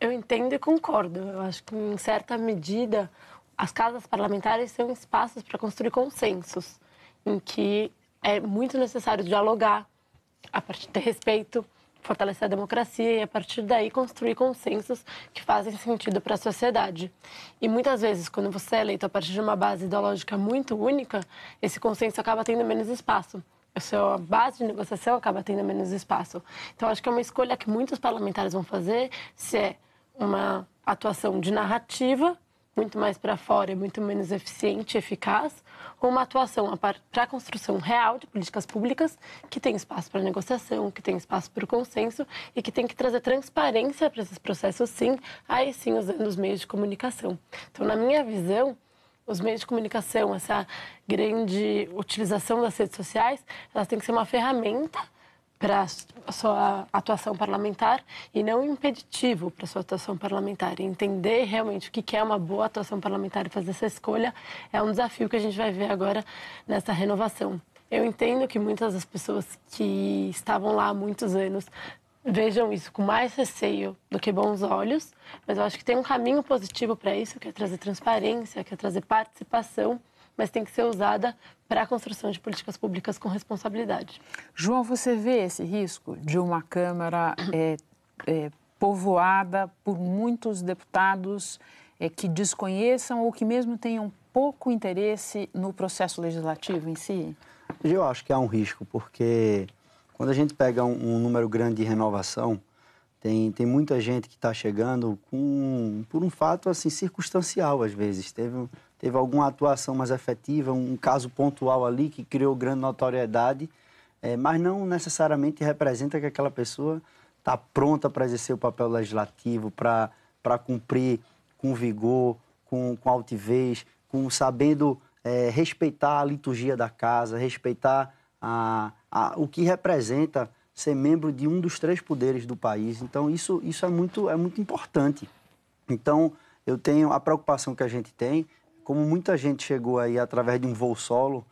Speaker 4: Eu entendo e concordo. Eu acho que, em certa medida, as casas parlamentares são espaços para construir consensos, em que é muito necessário dialogar, a partir de respeito, fortalecer a democracia e a partir daí construir consensos que fazem sentido para a sociedade. E muitas vezes, quando você é eleito a partir de uma base ideológica muito única, esse consenso acaba tendo menos espaço. A sua base de negociação acaba tendo menos espaço. Então, acho que é uma escolha que muitos parlamentares vão fazer, se é uma atuação de narrativa muito mais para fora e muito menos eficiente e eficaz, ou uma atuação para a construção real de políticas públicas que tem espaço para negociação, que tem espaço para o consenso e que tem que trazer transparência para esses processos, sim, aí sim usando os meios de comunicação. Então, na minha visão, os meios de comunicação, essa grande utilização das redes sociais, elas têm que ser uma ferramenta para a sua atuação parlamentar e não impeditivo para a sua atuação parlamentar. entender realmente o que é uma boa atuação parlamentar e fazer essa escolha é um desafio que a gente vai ver agora nessa renovação. Eu entendo que muitas das pessoas que estavam lá há muitos anos vejam isso com mais receio do que bons olhos, mas eu acho que tem um caminho positivo para isso, que é trazer transparência, que é trazer participação mas tem que ser usada para a construção de políticas públicas com responsabilidade.
Speaker 2: João, você vê esse risco de uma Câmara é, é, povoada por muitos deputados é, que desconheçam ou que mesmo tenham pouco interesse no processo legislativo em si?
Speaker 1: Eu acho que há um risco, porque quando a gente pega um, um número grande de renovação, tem, tem muita gente que está chegando com, por um fato assim circunstancial às vezes. Teve, teve alguma atuação mais efetiva, um caso pontual ali que criou grande notoriedade, é, mas não necessariamente representa que aquela pessoa está pronta para exercer o papel legislativo, para cumprir com vigor, com, com altivez, com sabendo é, respeitar a liturgia da casa, respeitar a, a, o que representa ser membro de um dos três poderes do país. Então, isso, isso é, muito, é muito importante. Então, eu tenho a preocupação que a gente tem como muita gente chegou aí através de um voo solo,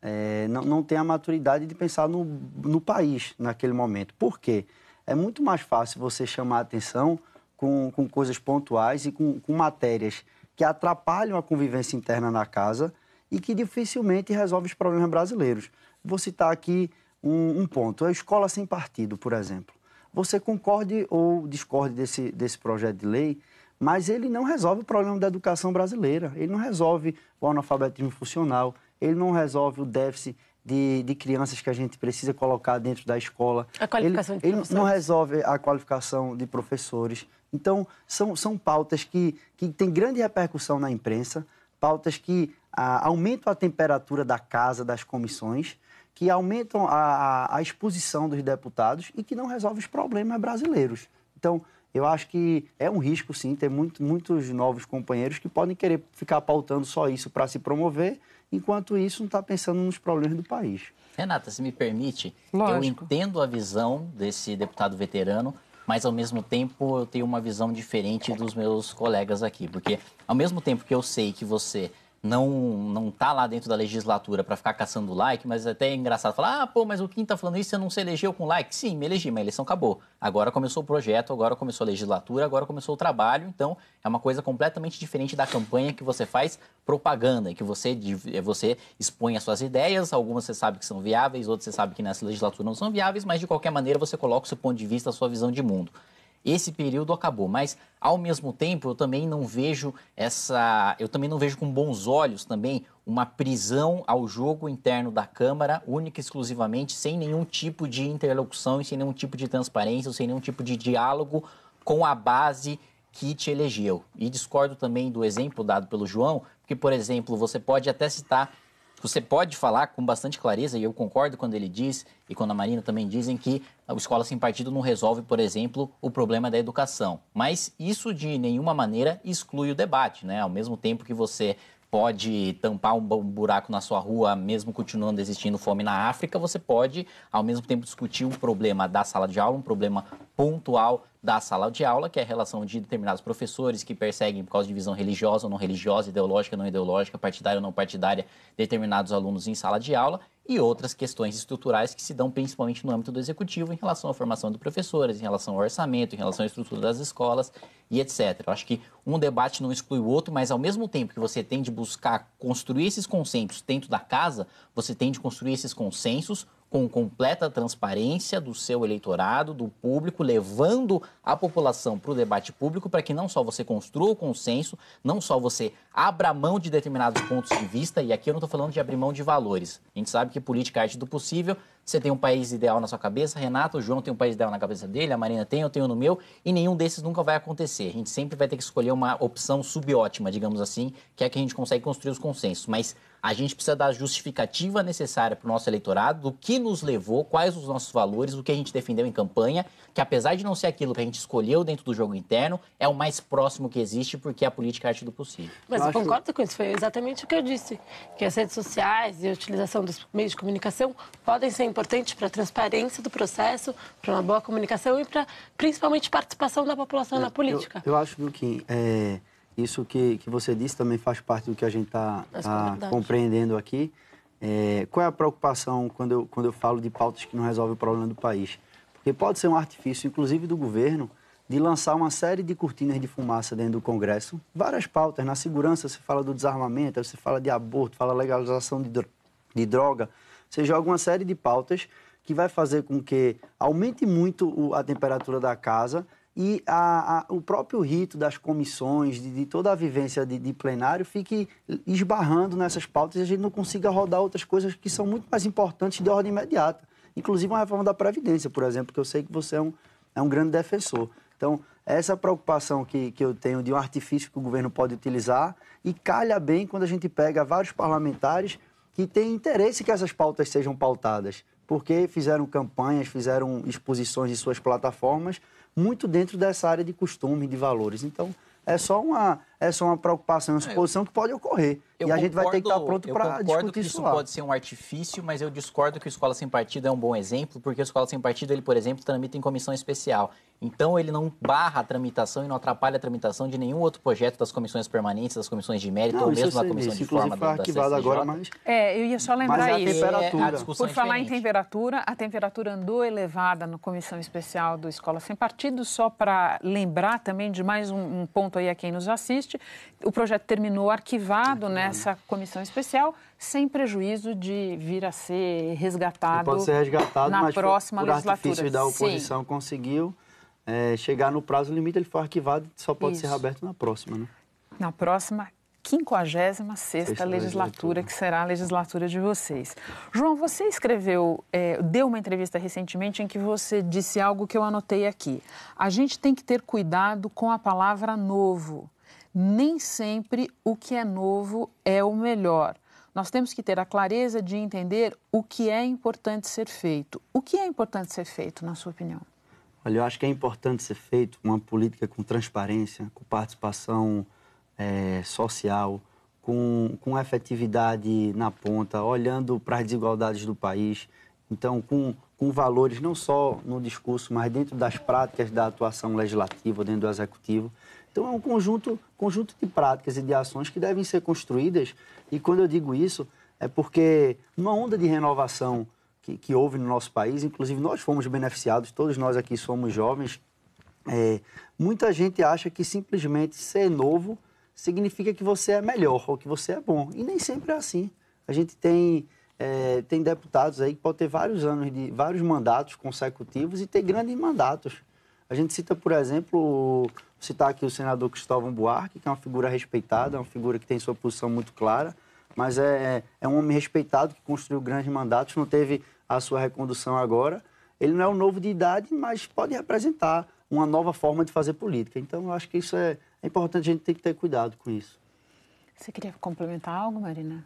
Speaker 1: é, não, não tem a maturidade de pensar no, no país naquele momento. Por quê? É muito mais fácil você chamar atenção com, com coisas pontuais e com, com matérias que atrapalham a convivência interna na casa e que dificilmente resolvem os problemas brasileiros. Vou citar aqui um, um ponto: a escola sem partido, por exemplo. Você concorde ou discorde desse, desse projeto de lei, mas ele não resolve o problema da educação brasileira, ele não resolve o analfabetismo funcional, ele não resolve o déficit de, de crianças que a gente precisa colocar dentro da escola. A qualificação ele, de professores. Ele não resolve a qualificação de professores. Então, são, são pautas que, que têm grande repercussão na imprensa, pautas que ah, aumentam a temperatura da casa, das comissões, que aumentam a, a, a exposição dos deputados e que não resolvem os problemas brasileiros. Então, eu acho que é um risco, sim, ter muito, muitos novos companheiros que podem querer ficar pautando só isso para se promover, enquanto isso não está pensando nos problemas do país.
Speaker 3: Renata, se me permite, Lógico. eu entendo a visão desse deputado veterano, mas ao mesmo tempo eu tenho uma visão diferente dos meus colegas aqui, porque ao mesmo tempo que eu sei que você não não tá lá dentro da legislatura para ficar caçando like, mas é até é engraçado falar, ah, pô, mas o Kim tá falando isso, você não se elegeu com like. Sim, me elegi, mas a eleição acabou. Agora começou o projeto, agora começou a legislatura, agora começou o trabalho, então é uma coisa completamente diferente da campanha que você faz propaganda, que você, eh, você expõe as suas ideias, algumas você sabe que são viáveis, outras você sabe que nessa legislatura não são viáveis, mas de qualquer maneira você coloca o seu ponto de vista, a sua visão de mundo esse período acabou. Mas ao mesmo tempo, eu também não vejo essa, eu também não vejo com bons olhos também uma prisão ao jogo interno da Câmara, única e exclusivamente, sem nenhum tipo de interlocução, sem nenhum tipo de transparência, sem nenhum tipo de diálogo com a base que te elegeu. E discordo também do exemplo dado pelo João, porque, por exemplo, você pode até citar você pode falar com bastante clareza, e eu concordo quando ele diz, e quando a Marina também dizem, que a escola sem partido não resolve, por exemplo, o problema da educação. Mas isso de nenhuma maneira exclui o debate, né? Ao mesmo tempo que você pode tampar um buraco na sua rua, mesmo continuando existindo fome na África, você pode, ao mesmo tempo, discutir um problema da sala de aula, um problema pontual da sala de aula, que é a relação de determinados professores que perseguem por causa de visão religiosa ou não religiosa, ideológica ou não ideológica, partidária ou não partidária, determinados alunos em sala de aula, e outras questões estruturais que se dão principalmente no âmbito do executivo em relação à formação de professores, em relação ao orçamento, em relação à estrutura das escolas e etc. Eu acho que um debate não exclui o outro, mas ao mesmo tempo que você tem de buscar construir esses consensos dentro da casa, você tem de construir esses consensos com completa transparência do seu eleitorado, do público, levando a população para o debate público para que não só você construa o consenso, não só você abra mão de determinados pontos de vista, e aqui eu não estou falando de abrir mão de valores. A gente sabe que política é arte do possível, você tem um país ideal na sua cabeça, Renato, o João tem um país ideal na cabeça dele, a Marina tem, eu tenho no meu, e nenhum desses nunca vai acontecer. A gente sempre vai ter que escolher uma opção subótima, digamos assim, que é a que a gente consegue construir os consensos. Mas a gente precisa dar a justificativa necessária para o nosso eleitorado do que nos levou, quais os nossos valores, o que a gente defendeu em campanha, que apesar de não ser aquilo que a gente escolheu dentro do jogo interno, é o mais próximo que existe, porque a política é a arte do possível. Mas eu, eu acho... concordo
Speaker 4: com isso, foi exatamente o que eu disse, que as redes sociais e a utilização dos meios de comunicação podem ser importante para a transparência do processo, para uma boa comunicação e para, principalmente, participação da população é, na política.
Speaker 1: Eu, eu acho, viu, que é, isso que, que você disse também faz parte do que a gente está tá, tá compreendendo aqui. É, qual é a preocupação quando eu, quando eu falo de pautas que não resolvem o problema do país? Porque pode ser um artifício, inclusive do governo, de lançar uma série de cortinas de fumaça dentro do Congresso, várias pautas. Na segurança, você fala do desarmamento, você fala de aborto, fala legalização de, droga, você joga uma série de pautas que vai fazer com que aumente muito a temperatura da casa e a, a, o próprio rito das comissões, de, de toda a vivência de, de, plenário, fique esbarrando nessas pautas e a gente não consiga rodar outras coisas que são muito mais importantes de ordem imediata. Inclusive uma reforma da Previdência, por exemplo, que eu sei que você é um, é um grande defensor. Então, essa preocupação que, que eu tenho de um artifício que o governo pode utilizar e calha bem quando a gente pega vários parlamentares que tem interesse que essas pautas sejam pautadas, porque fizeram campanhas, fizeram exposições de suas plataformas, muito dentro dessa área de costume, de valores. Então, é só uma, é só uma preocupação, uma suposição é, eu, que pode ocorrer. e a gente vai ter que estar tá pronto para discutir isso. Eu concordo que isso pode
Speaker 3: ser um artifício, mas eu discordo que o Escola Sem Partido é um bom exemplo, porque o Escola Sem Partido, ele, por exemplo, tramita em comissão especial. Então, ele não barra a tramitação e não atrapalha a tramitação de nenhum outro projeto das comissões permanentes, das comissões de mérito, não, ou mesmo da comissão isso, de forma da, arquivado da agora, mas...
Speaker 2: É, eu ia só lembrar mas isso. Temperatura. É, a por é falar em temperatura, a temperatura andou elevada na comissão especial do Escola Sem Partido, só para lembrar também de mais um, um ponto aí a quem nos assiste, o projeto terminou arquivado nessa comissão especial, sem prejuízo de vir a ser resgatado. pode ser resgatado, na mas próxima por, por legislatura. da oposição
Speaker 1: Sim. conseguiu é, chegar no prazo limite, ele foi arquivado, só pode Isso. ser reaberto na próxima, né?
Speaker 2: Na próxima 56 legislatura, legislatura, que será a legislatura de vocês. João, você escreveu, é, deu uma entrevista recentemente em que você disse algo que eu anotei aqui. A gente tem que ter cuidado com a palavra novo nem sempre o que é novo é o melhor. Nós temos que ter a clareza de entender o que é importante ser feito. O que é importante ser feito, na sua opinião?
Speaker 1: Olha, eu acho que é importante ser feito uma política com transparência, com participação é, social, com, com efetividade na ponta, olhando para as desigualdades do país. Então, com, com valores não só no discurso, mas dentro das práticas da atuação legislativa, dentro do executivo. Então, é um conjunto, conjunto de práticas e de ações que devem ser construídas, e quando eu digo isso, é porque uma onda de renovação que, que houve no nosso país, inclusive nós fomos beneficiados, todos nós aqui somos jovens, é, muita gente acha que simplesmente ser novo significa que você é melhor ou que você é bom. E nem sempre é assim. A gente tem, é, tem deputados aí que podem ter vários anos de vários mandatos consecutivos e ter grandes mandatos. A gente cita, por exemplo, citar aqui o senador Cristóvão Buarque, que é uma figura respeitada, é uma figura que tem sua posição muito clara, mas é, é, é um homem respeitado que construiu grandes mandatos, não teve a sua recondução agora. Ele não é um novo de idade, mas pode representar uma nova forma de fazer política. Então, eu acho que isso é, é importante, a gente tem que ter cuidado com isso.
Speaker 4: Você queria complementar algo, Marina?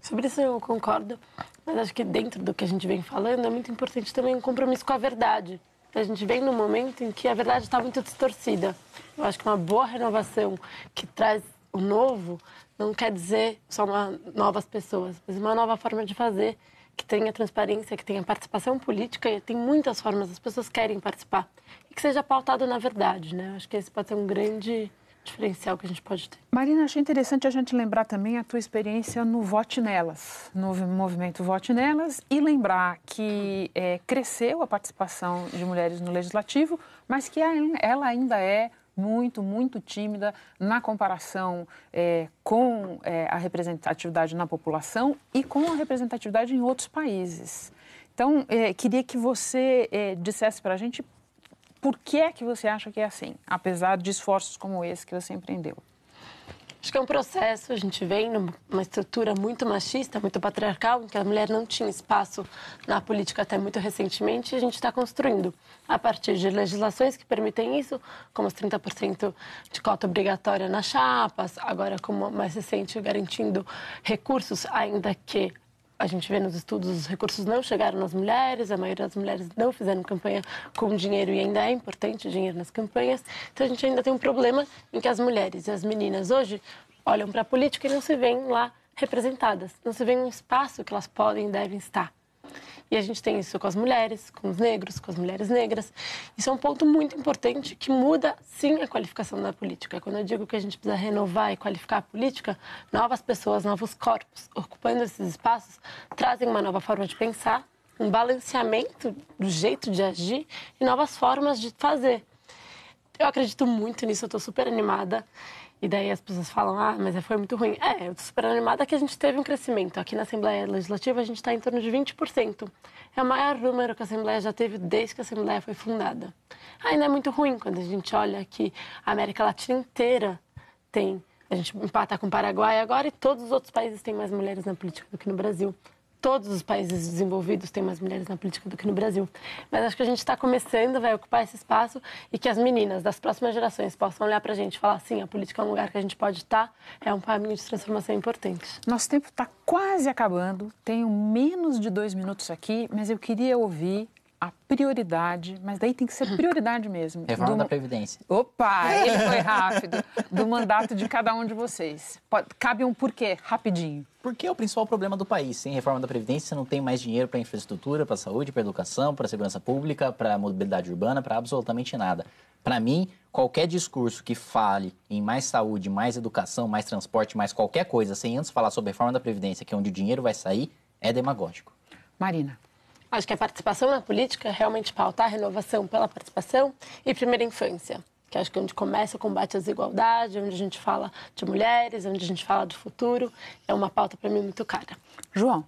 Speaker 4: Sobre isso eu concordo, mas acho que dentro do que a gente vem falando é muito importante também o um compromisso com a verdade. A gente vem num momento em que a verdade está muito distorcida. Eu acho que uma boa renovação que traz o novo não quer dizer só uma, novas pessoas, mas uma nova forma de fazer que tenha transparência, que tenha participação política, e tem muitas formas, as pessoas querem participar. E que seja pautado na verdade, né? Acho que esse pode ser um grande diferencial que a gente pode ter.
Speaker 2: Marina, achei interessante a gente lembrar também a tua experiência no Vote Nelas, no movimento Vote Nelas, e lembrar que é, cresceu a participação de mulheres no legislativo, mas que ela ainda é muito, muito tímida na comparação é, com é, a representatividade na população e com a representatividade em outros países. Então, é, queria que você é, dissesse para a gente por que é que você acha que é assim, apesar
Speaker 4: de esforços como esse que você empreendeu? Acho que é um processo, a gente vem numa estrutura muito machista, muito patriarcal, em que a mulher não tinha espaço na política até muito recentemente, e a gente está construindo a partir de legislações que permitem isso, como os 30% de cota obrigatória nas chapas, agora como mais recente, garantindo recursos, ainda que a gente vê nos estudos, os recursos não chegaram nas mulheres, a maioria das mulheres não fizeram campanha com dinheiro e ainda é importante dinheiro nas campanhas. Então a gente ainda tem um problema em que as mulheres e as meninas hoje olham para a política e não se veem lá representadas, não se vê um espaço que elas podem e devem estar. E a gente tem isso com as mulheres, com os negros, com as mulheres negras. Isso é um ponto muito importante que muda, sim, a qualificação da política. Quando eu digo que a gente precisa renovar e qualificar a política, novas pessoas, novos corpos ocupando esses espaços trazem uma nova forma de pensar, um balanceamento do jeito de agir e novas formas de fazer. Eu acredito muito nisso, eu estou super animada. E daí as pessoas falam, ah, mas foi muito ruim. É, eu tô super animada que a gente teve um crescimento. Aqui na Assembleia Legislativa a gente está em torno de 20%. É o maior número que a Assembleia já teve desde que a Assembleia foi fundada. Ainda é muito ruim quando a gente olha que a América Latina inteira tem. A gente empata com o Paraguai agora e todos os outros países têm mais mulheres na política do que no Brasil todos os países desenvolvidos têm mais mulheres na política do que no Brasil. Mas acho que a gente está começando, vai ocupar esse espaço e que as meninas das próximas gerações possam olhar para a gente e falar assim, a política é um lugar que a gente pode estar, tá, é um caminho de transformação importante.
Speaker 2: Nosso tempo está quase acabando, tenho menos de dois minutos aqui, mas eu queria ouvir a prioridade, mas daí tem que ser prioridade mesmo. Reforma do... da Previdência. Opa, ele foi rápido.
Speaker 3: Do mandato de cada um de vocês. Cabe um porquê,
Speaker 2: rapidinho.
Speaker 3: Porque é o principal problema do país. Sem reforma da Previdência, você não tem mais dinheiro para infraestrutura, para saúde, para educação, para segurança pública, para mobilidade urbana, para absolutamente nada. Para mim, qualquer discurso que fale em mais saúde, mais educação, mais transporte, mais qualquer coisa, sem antes falar sobre a reforma da Previdência, que é onde o dinheiro vai sair, é demagógico. Marina.
Speaker 4: Acho que a participação na política é realmente pauta a renovação pela participação e primeira infância que acho que é onde começa o combate à desigualdade, onde a gente fala de mulheres, onde a gente fala do futuro, é uma pauta para mim muito cara.
Speaker 1: João.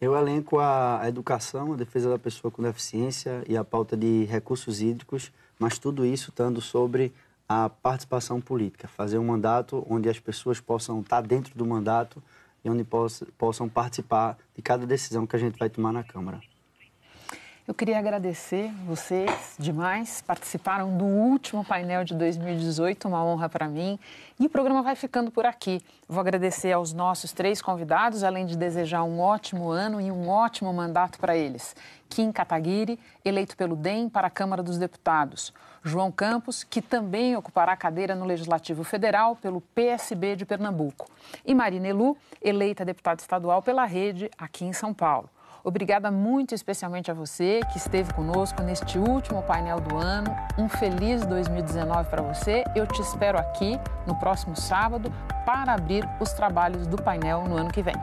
Speaker 1: Eu elenco a educação, a defesa da pessoa com deficiência e a pauta de recursos hídricos, mas tudo isso estando sobre a participação política, fazer um mandato onde as pessoas possam estar tá dentro do mandato e onde possam participar de cada decisão que a gente vai tomar na Câmara.
Speaker 2: Eu queria agradecer vocês demais, participaram do último painel de 2018, uma honra para mim. E o programa vai ficando por aqui. Vou agradecer aos nossos três convidados, além de desejar um ótimo ano e um ótimo mandato para eles. Kim Kataguiri, eleito pelo DEM para a Câmara dos Deputados. João Campos, que também ocupará a cadeira no Legislativo Federal pelo PSB de Pernambuco. E Marina Elu, eleita deputada estadual pela Rede aqui em São Paulo. Obrigada muito especialmente a você que esteve conosco neste último painel do ano. Um feliz 2019 para você. Eu te espero aqui no próximo sábado para abrir os trabalhos do painel no ano que vem.